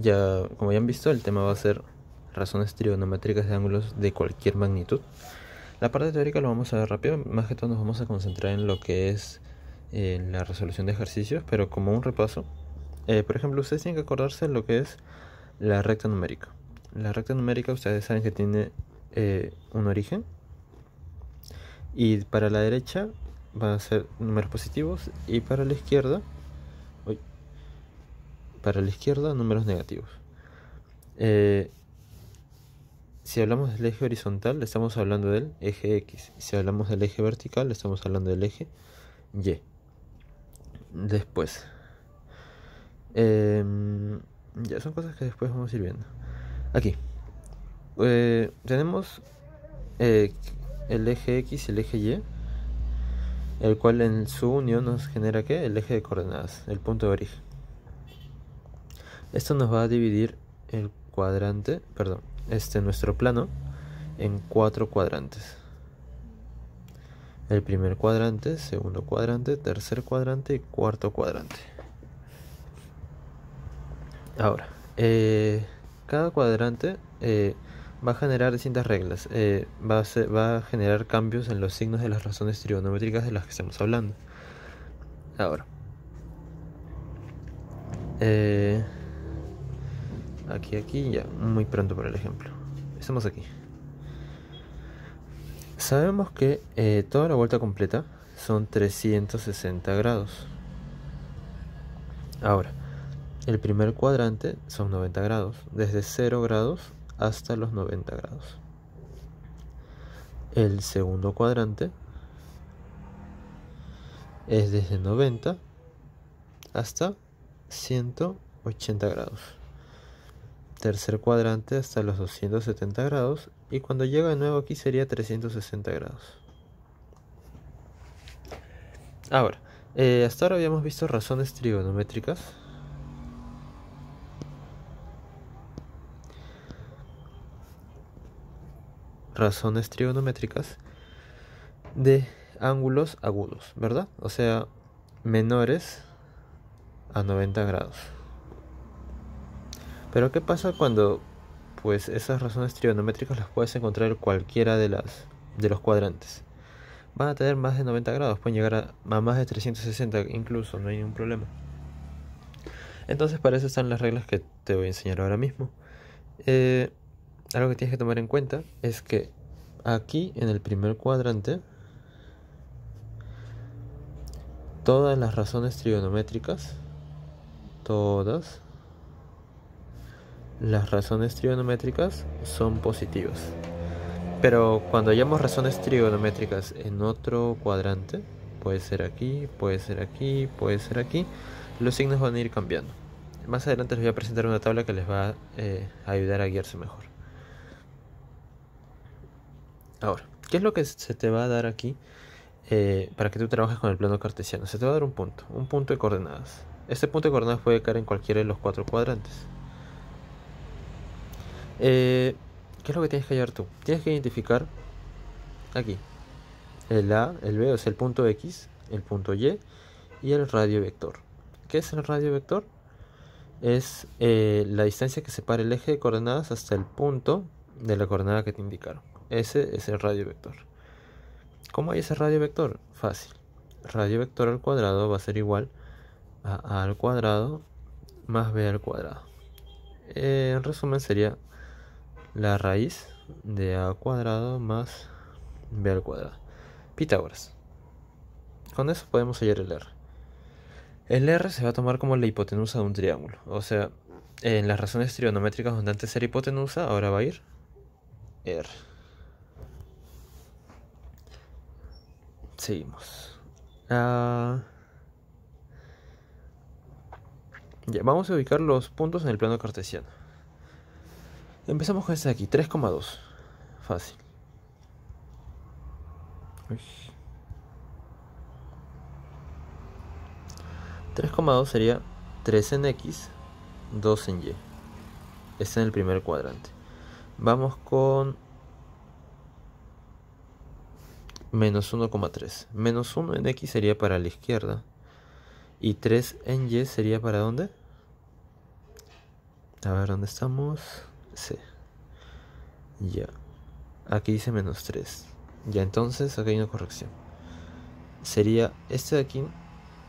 Ya, como ya han visto, el tema va a ser razones trigonométricas de ángulos de cualquier magnitud. La parte teórica lo vamos a ver rápido, más que todo nos vamos a concentrar en lo que es eh, la resolución de ejercicios, pero como un repaso, eh, por ejemplo, ustedes tienen que acordarse lo que es la recta numérica. La recta numérica ustedes saben que tiene eh, un origen y para la derecha van a ser números positivos y para la izquierda para la izquierda números negativos. Eh, si hablamos del eje horizontal, estamos hablando del eje X. Si hablamos del eje vertical, estamos hablando del eje Y. Después. Em, ya son cosas que después vamos a ir viendo. Aquí. Eh, tenemos eh, el eje X y el eje Y, el cual en su unión nos genera ¿qué? el eje de coordenadas, el punto de origen. Esto nos va a dividir el cuadrante, perdón, este nuestro plano en cuatro cuadrantes. El primer cuadrante, segundo cuadrante, tercer cuadrante y cuarto cuadrante. Ahora, eh, cada cuadrante eh, va a generar distintas reglas, eh, va, a va, a generar cambios en los signos de las razones trigonométricas de las que estamos hablando. Ahora, aquí, aquí, ya, muy pronto por el ejemplo. Estamos aquí. Sabemos que eh, toda la vuelta completa son 360 grados. Ahora, el primer cuadrante son 90 grados, desde 0 grados hasta los 90 grados. El segundo cuadrante es desde 90 hasta 180 grados tercer cuadrante hasta los 270 grados y cuando llega de nuevo aquí sería 360 grados. Ahora, eh, hasta ahora habíamos visto razones trigonométricas. Razones trigonométricas de ángulos agudos, ¿verdad? O sea, menores a 90 grados. Pero ¿qué pasa cuando pues esas razones trigonométricas las puedes encontrar en cualquiera de, las, de los cuadrantes? Van a tener más de 90 grados, pueden llegar a, más de 360 incluso, no hay ningún problema. Entonces para eso están las reglas que te voy a enseñar ahora mismo. Eh, algo que tienes que tomar en cuenta es que aquí en el primer cuadrante todas las razones trigonométricas, todas, las razones trigonométricas son positivas. Pero cuando hallamos razones trigonométricas en otro cuadrante, puede ser aquí, puede ser aquí, puede ser aquí, los signos van a ir cambiando. Más adelante les voy a presentar una tabla que les va eh, a ayudar a guiarse mejor. Ahora, ¿qué es lo que se te va a dar aquí eh, para que tú trabajes con el plano cartesiano? Se te va a dar un punto, un punto de coordenadas. Este punto de coordenadas puede caer en cualquiera de los cuatro cuadrantes. Eh, ¿Qué es lo que tienes que hallar tú? Tienes que identificar aquí el A, el B, o sea, el punto X, el punto Y y el radio vector. ¿Qué es el radio vector? Es eh, la distancia que separa el eje de coordenadas hasta el punto de la coordenada que te indicaron. Ese es el radio vector. ¿Cómo hay ese radio vector? Fácil. Radio vector al cuadrado va a ser igual a A al cuadrado más B al cuadrado. Eh, en resumen sería la raíz de a cuadrado más b al cuadrado. Pitágoras. Con eso podemos hallar el r. El r se va a tomar como la hipotenusa de un triángulo. O sea, en las razones trigonométricas donde antes era hipotenusa, ahora va a ir r. Seguimos. Ah. Ya, vamos a ubicar los puntos en el plano cartesiano. Empezamos con este de aquí, 3,2. Fácil. 3,2 sería 3 en X, 2 en Y. Está en el primer cuadrante. Vamos con menos 1,3. Menos 1 en X sería para la izquierda. Y 3 en Y sería para dónde? A ver, ¿dónde estamos? C. Ya. Aquí dice menos 3. Ya entonces, acá hay una corrección. Sería, este de aquí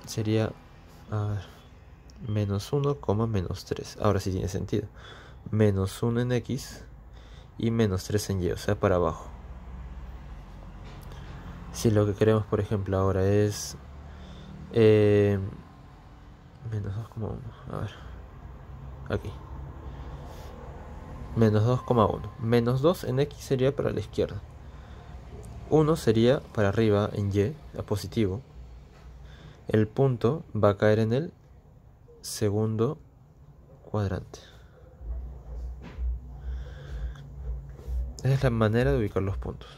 sería a ver, menos 1, menos 3. Ahora sí tiene sentido. Menos 1 en X y menos 3 en Y, o sea, para abajo. Si lo que queremos, por ejemplo, ahora es eh, menos 2,1. A ver. Aquí menos 2,1. Menos 2 en X sería para la izquierda. 1 sería para arriba en Y, a positivo. El punto va a caer en el segundo cuadrante. Esa es la manera de ubicar los puntos.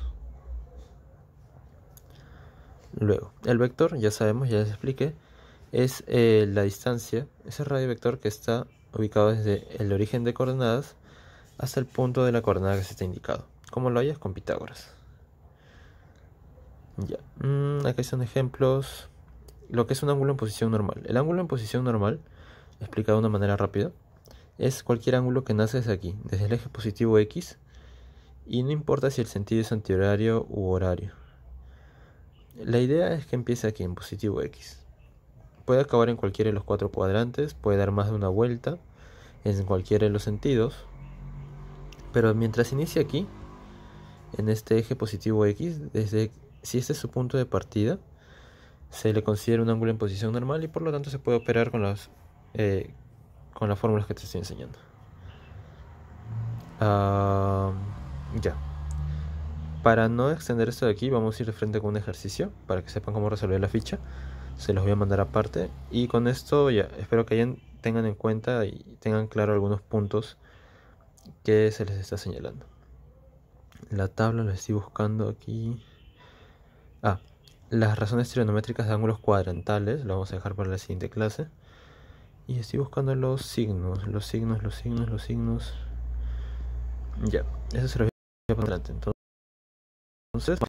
Luego, el vector, ya sabemos, ya les expliqué, es eh, la distancia, ese radio vector que está ubicado desde el origen de coordenadas hasta el punto de la coordenada que se está indicado. Como lo hayas con Pitágoras. Ya, mm, aquí son ejemplos. Lo que es un ángulo en posición normal. El ángulo en posición normal, explicado de una manera rápida, es cualquier ángulo que nace desde aquí, desde el eje positivo X, y no importa si el sentido es antihorario u horario. La idea es que empiece aquí, en positivo X. Puede acabar en cualquiera de los cuatro cuadrantes, puede dar más de una vuelta en cualquiera de los sentidos, pero mientras inicia aquí, en este eje positivo X, desde si este es su punto de partida, se le considera un ángulo en posición normal y por lo tanto se puede operar con las, eh, con las fórmulas que te estoy enseñando. Ah, ya. Para no extender esto de aquí, vamos a ir de frente con un ejercicio para que sepan cómo resolver la ficha. Se los voy a mandar aparte. Y con esto ya, espero que tengan en cuenta y tengan claro algunos puntos que se les está señalando. La tabla la estoy buscando aquí. Ah, las razones trigonométricas de ángulos cuadrantales, lo vamos a dejar para la siguiente clase. Y estoy buscando los signos, los signos, los signos, los signos. Ya, eso se lo voy a poner adelante. Entonces,